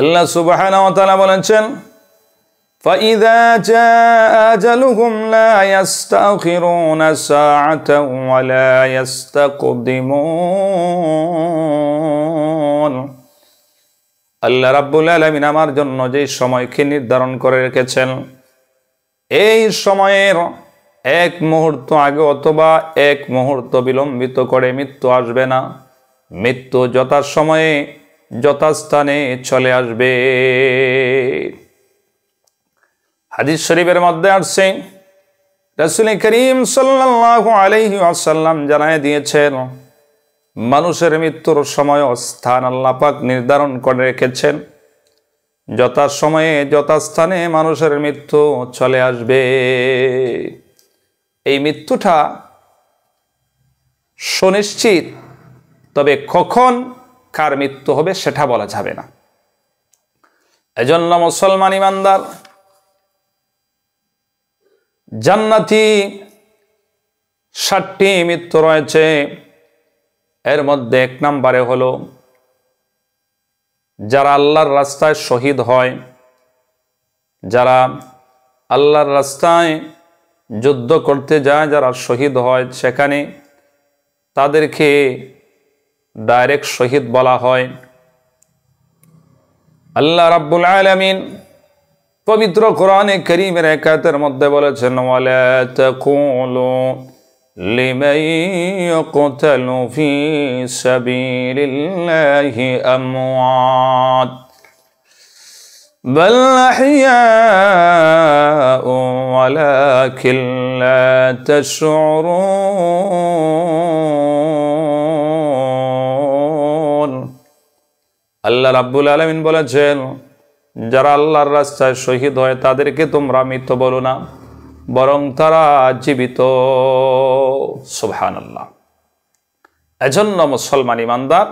আল্লাহ সুবাহান বলেছেন আল্লাহ রাব্বুল আলমিন আমার জন্য যে সময়কে নির্ধারণ করে রেখেছেন এই সময়ের এক মুহূর্ত আগে অথবা এক মুহূর্ত বিলম্বিত করে মৃত্যু আসবে না মৃত্যু যথাসময়ে সময়ে যথাস্থানে চলে আসবে হাদিস শরীফের মধ্যে আসছে রসুল করিম সাল্লাহ আলহি আসাল্লাম জানায় দিয়েছেন মানুষের মৃত্যুর সময় স্থান আল্লাপাক নির্ধারণ করে রেখেছেন যথা সময়ে যথাস্থানে মানুষের মৃত্যু চলে আসবে এই মৃত্যুটা সুনিশ্চিত তবে কখন কার মৃত্যু হবে সেটা বলা যাবে না এজন্য মুসলমান ইমানদার জান্নাতি ষাটটি মৃত্যু রয়েছে এর মধ্যে এক নম্বরে হল যারা আল্লাহর রাস্তায় শহীদ হয় যারা আল্লাহর রাস্তায় যুদ্ধ করতে যায় যারা শহীদ হয় সেখানে তাদেরকে ডাইরেক্ট শহীদ বলা হয় আল্লাহ রাব্বুল আলামিন পবিত্র কোরআনে কারীমের একাতের মধ্যে বলেছেন ওয়ালা তাকুলু لمن يقتل في سبيل الله أموات بل أحياء ولكن لا تشعرون আল্লাহ রাব্বুল আলমিন বলেছেন যারা আল্লাহর রাস্তায় শহীদ হয় তাদেরকে তোমরা মৃত্যু বলো না বরং তারা জীবিত সুবহান আল্লাহ এজন্য মুসলমান ইমানদার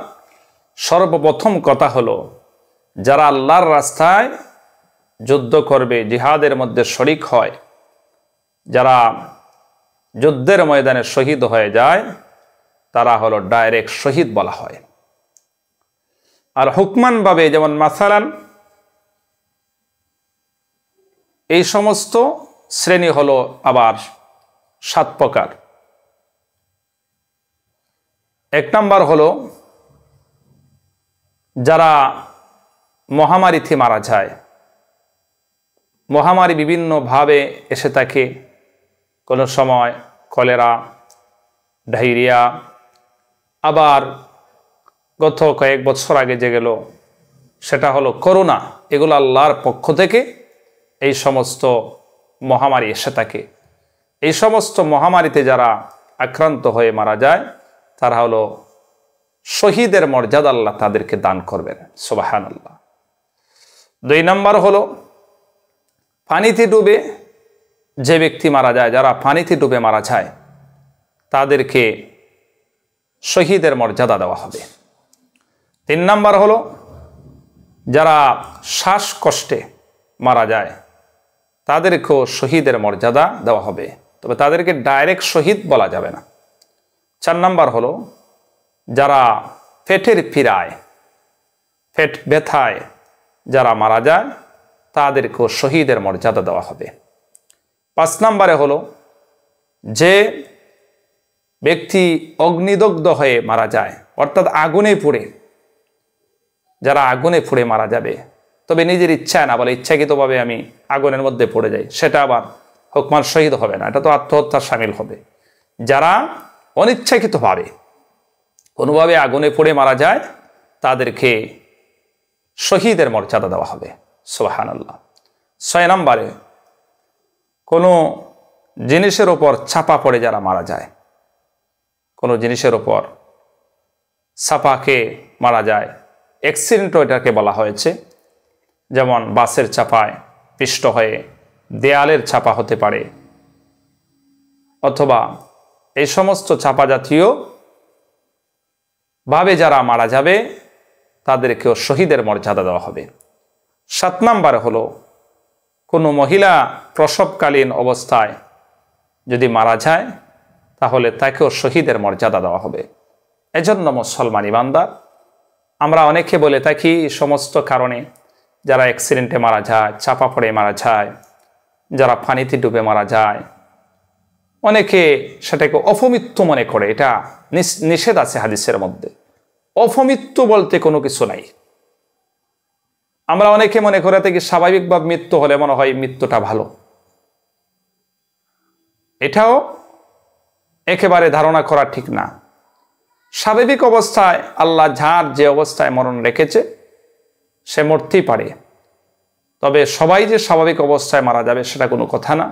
সর্বপ্রথম কথা হলো যারা আল্লাহর রাস্তায় যুদ্ধ করবে জিহাদের মধ্যে শরিক হয় যারা যুদ্ধের ময়দানে শহীদ হয়ে যায় তারা হলো ডাইরেক্ট শহীদ বলা হয় আর হুকমানভাবে যেমন মাসালান এই সমস্ত শ্রেণী হল আবার সাত প্রকার এক নম্বর হল যারা মহামারীতে মারা যায় মহামারী বিভিন্নভাবে এসে থাকে কোনো সময় কলেরা ডায়রিয়া আবার গত কয়েক বছর আগে যে গেল সেটা হলো করোনা এগুলো আল্লাহর পক্ষ থেকে এই সমস্ত মহামারী এসে থাকে এই সমস্ত মহামারীতে যারা আক্রান্ত হয়ে মারা যায় তারা হলো শহীদের মর্যাদা আল্লাহ তাদেরকে দান করবেন সোবাহান আল্লাহ দুই নম্বর হলো পানিতে ডুবে যে ব্যক্তি মারা যায় যারা পানিতে ডুবে মারা যায় তাদেরকে শহীদের মর্যাদা দেওয়া হবে তিন নাম্বার হলো যারা শ্বাসকষ্টে মারা যায় তাদেরকেও শহীদের মর্যাদা দেওয়া হবে তবে তাদেরকে ডাইরেক্ট শহীদ বলা যাবে না চার নাম্বার হলো যারা ফেটের পীড়ায় ফেট ব্যথায় যারা মারা যায় তাদেরকেও শহীদের মর্যাদা দেওয়া হবে পাঁচ নাম্বারে হলো যে ব্যক্তি অগ্নিদগ্ধ হয়ে মারা যায় অর্থাৎ আগুনে পুড়ে যারা আগুনে ফুড়ে মারা যাবে তবে নিজের ইচ্ছায় না বলে ইচ্ছাকৃতভাবে আমি আগুনের মধ্যে পড়ে যাই সেটা আবার হুকমার শহীদ হবে না এটা তো আত্মহত্যার সামিল হবে যারা অনিচ্ছাকৃতভাবে কোনোভাবে আগুনে পড়ে মারা যায় তাদেরকে শহীদের মর্যাদা দেওয়া হবে সোহান আল্লাহ ছয় নম্বরে কোনো জিনিসের ওপর ছাপা পড়ে যারা মারা যায় কোনো জিনিসের ওপর ছাপাকে মারা যায় অ্যাক্সিডেন্টও এটাকে বলা হয়েছে যেমন বাসের চাপায় পিষ্ট হয়ে দেয়ালের চাপা হতে পারে অথবা এই সমস্ত চাপা জাতীয় ভাবে যারা মারা যাবে তাদেরকেও শহীদের মর্যাদা দেওয়া হবে সাত নাম্বার হলো কোনো মহিলা প্রসবকালীন অবস্থায় যদি মারা যায় তাহলে তাকেও শহীদের মর্যাদা দেওয়া হবে এজন্য মুসলমান ইমানদার আমরা অনেকে বলে থাকি সমস্ত কারণে যারা অ্যাক্সিডেন্টে মারা যায় চাপা পড়ে মারা যায় যারা পানিতে ডুবে মারা যায় অনেকে সেটাকে অপমৃত্যু মনে করে এটা নিষেধ আছে হাদিসের মধ্যে অপমৃত্যু বলতে কোনো কিছু নাই আমরা অনেকে মনে করে থাকি স্বাভাবিকভাবে মৃত্যু হলে মনে হয় মৃত্যুটা ভালো এটাও একেবারে ধারণা করা ঠিক না স্বাভাবিক অবস্থায় আল্লাহ যার যে অবস্থায় মরণ রেখেছে সে মরতেই পারে তবে সবাই যে স্বাভাবিক অবস্থায় মারা যাবে সেটা কোনো কথা না